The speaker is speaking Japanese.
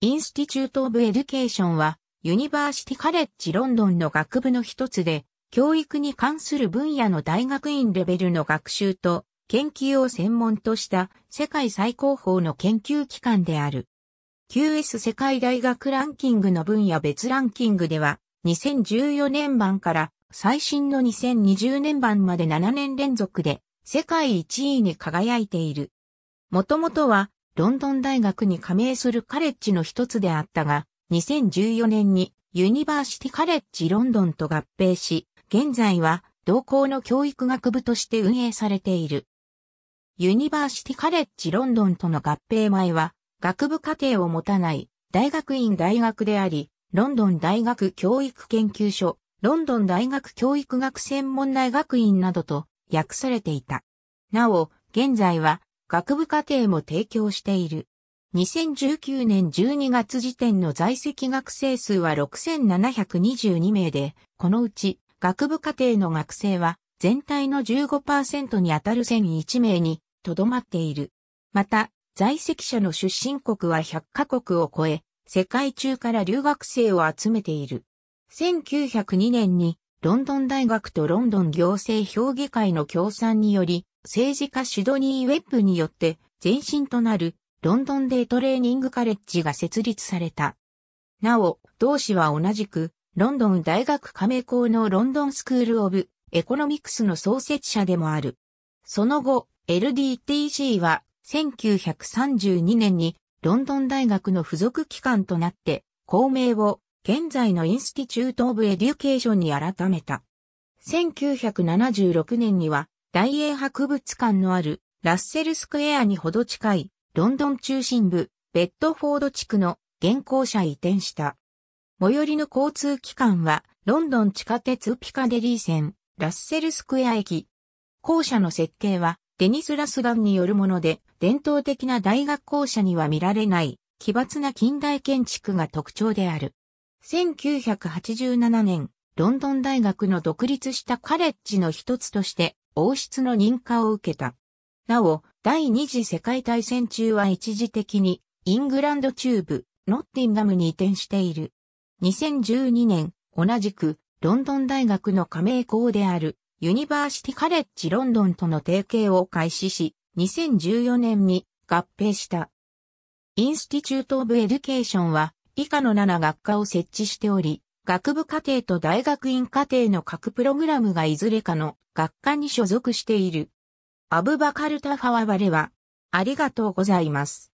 インスティチュート・オブ・エデュケーションは、ユニバーシティ・カレッジ・ロンドンの学部の一つで、教育に関する分野の大学院レベルの学習と研究を専門とした世界最高峰の研究機関である。QS 世界大学ランキングの分野別ランキングでは、2014年版から最新の2020年版まで7年連続で世界1位に輝いている。もともとはロンドン大学に加盟するカレッジの一つであったが、2014年にユニバーシティカレッジロンドンと合併し、現在は同校の教育学部として運営されている。ユニバーシティカレッジロンドンとの合併前は、学部課程を持たない大学院大学であり、ロンドン大学教育研究所、ロンドン大学教育学専門大学院などと訳されていた。なお、現在は学部課程も提供している。2019年12月時点の在籍学生数は6722名で、このうち学部課程の学生は全体の15%に当たる1001名にとどまっている。また、在籍者の出身国は100カ国を超え、世界中から留学生を集めている。1902年にロンドン大学とロンドン行政評議会の協賛により、政治家シドニー・ウェッブによって前身となるロンドンデートレーニングカレッジが設立された。なお、同氏は同じく、ロンドン大学加盟校のロンドンスクール・オブ・エコノミクスの創設者でもある。その後、LDTC は1932年にロンドン大学の付属機関となって、校名を現在のインスティチュート・オブ・エデュケーションに改めた。1976年には大英博物館のあるラッセルスクエアにほど近いロンドン中心部ベッドフォード地区の現行舎移転した。最寄りの交通機関はロンドン地下鉄ピカデリー線ラッセルスクエア駅。校舎の設計はデニス・ラスガンによるもので伝統的な大学校舎には見られない奇抜な近代建築が特徴である。1987年、ロンドン大学の独立したカレッジの一つとして王室の認可を受けた。なお、第二次世界大戦中は一時的にイングランド中部、ノッティンガムに移転している。2012年、同じくロンドン大学の加盟校であるユニバーシティカレッジロンドンとの提携を開始し、2014年に合併した。インスティチュート・オブ・エデュケーションは以下の7学科を設置しており、学部課程と大学院課程の各プログラムがいずれかの学科に所属している。アブバカル・タファワバレは、ありがとうございます。